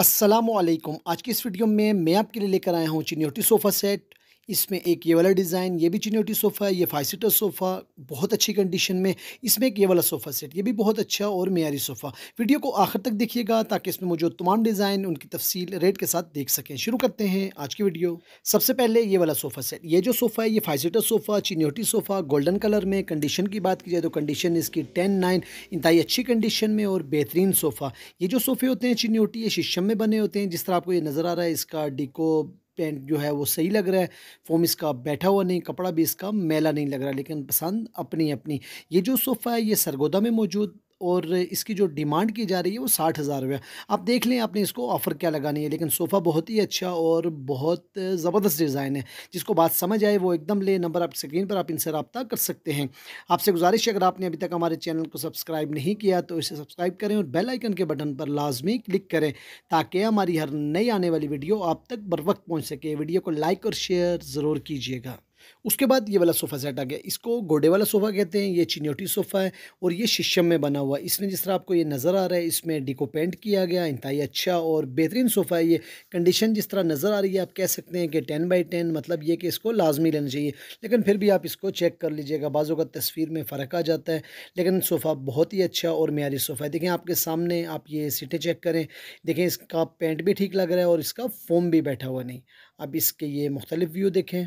असलम आज की इस वीडियो में मैं आपके लिए लेकर आया हूँ चीनी सोफ़ा सेट इसमें एक ये वाला डिज़ाइन ये भी चिनोटी सोफ़ा है ये फाइव सीटर सोफ़ा बहुत अच्छी कंडीशन में इसमें एक ये वाला सोफ़ा सेट ये भी बहुत अच्छा और मीरी सोफ़ा वीडियो को आखिर तक देखिएगा ताकि इसमें मौजूद तमाम डिज़ाइन उनकी तफसील रेट के साथ देख सकें शुरू करते हैं आज की वीडियो सबसे पहले ये वाला सोफ़ा सेट ये जो सोफ़ा है ये फाइव सीटर सोफ़ा चिनोटी सोफ़ा गोल्डन कलर में कंडीशन की बात की जाए तो कंडीशन इसकी टेन नाइन इंतई अच्छी कंडीशन में और बेहतरीन सोफ़ा ये जो सोफ़े होते हैं चिनोटी ये शीशम में बने होते हैं जिस तरह आपको ये नज़र आ रहा है इसका डिको पेंट जो है वो सही लग रहा है फोम इसका बैठा हुआ नहीं कपड़ा भी इसका मेला नहीं लग रहा लेकिन पसंद अपनी अपनी ये जो सोफ़ा है ये सरगोदा में मौजूद और इसकी जो डिमांड की जा रही है वो साठ हज़ार रुपये आप देख लें आपने इसको ऑफ़र क्या लगानी है लेकिन सोफ़ा बहुत ही अच्छा और बहुत ज़बरदस्त डिज़ाइन है जिसको बात समझ आए वो एकदम ले नंबर आप स्क्रीन पर आप इनसे रबता कर सकते हैं आपसे गुजारिश है अगर आपने अभी तक हमारे चैनल को सब्सक्राइब नहीं किया तो इसे सब्सक्राइब करें और बेलाइकन के बटन पर लाजमी क्लिक करें ताकि हमारी हर नई आने वाली वीडियो आप तक बर वक्त पहुँच सके वीडियो को लाइक और शेयर ज़रूर कीजिएगा उसके बाद ये वाला सोफ़ा सेट आ गया इसको गोडे वाला सोफ़ा कहते हैं ये चिन्योटी सोफ़ा है और ये शीशम में बना हुआ इसमें जिस तरह आपको ये नज़र आ रहा है इसमें डिको पेंट किया गया ही अच्छा और बेहतरीन सोफ़ा है ये कंडीशन जिस तरह नज़र आ रही है आप कह सकते हैं कि टेन बाई टेन मतलब ये कि इसको लाजमी लेना चाहिए लेकिन फिर भी आप इसको चेक कर लीजिएगा बाज़ों का तस्वीर में फ़र्क आ जाता है लेकिन सोफ़ा बहुत ही अच्छा और मीरी सोफ़ा है देखें आपके सामने आप ये सीटें चेक करें देखें इसका पेंट भी ठीक लग रहा है और इसका फोम भी बैठा हुआ नहीं अब इसके ये मुख्तलिफ व्यू देखें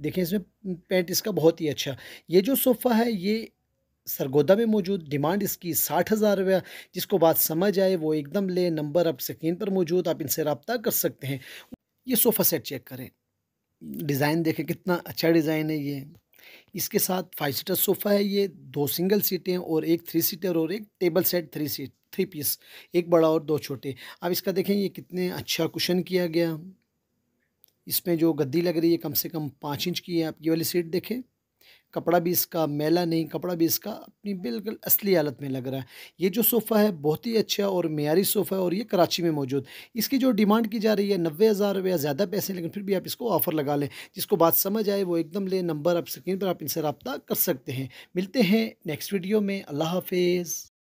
देखें इसमें पेंट इसका बहुत ही अच्छा ये जो सोफ़ा है ये सरगोदा में मौजूद डिमांड इसकी साठ हज़ार रुपया जिसको बात समझ आए वो एकदम ले नंबर आप स्क्रीन पर मौजूद आप इनसे रबता कर सकते हैं ये सोफ़ा सेट चेक करें डिज़ाइन देखें कितना अच्छा डिज़ाइन है ये इसके साथ फाइव सीटर सोफ़ा है ये दो सिंगल सीटें और एक थ्री सीटर और एक table set three seat three piece एक बड़ा और दो छोटे अब इसका देखें ये कितने अच्छा कुशन किया गया इसमें जो गद्दी लग रही है कम से कम पाँच इंच की है आप ये वाली सीट देखें कपड़ा भी इसका मेला नहीं कपड़ा भी इसका अपनी बिल्कुल असली हालत में लग रहा है ये जो सोफ़ा है बहुत ही अच्छा और मैारी सोफ़ा है और ये कराची में मौजूद इसकी जो डिमांड की जा रही है नब्बे हज़ार रुपया ज़्यादा पैसे लेकिन फिर भी आप इसको ऑफ़र लगा लें जिसको बात समझ आए वो एकदम ले नंबर आप स्क्रीन पर आप इनसे रबता कर सकते हैं मिलते हैं नेक्स्ट वीडियो में अल्लाह हाफिज़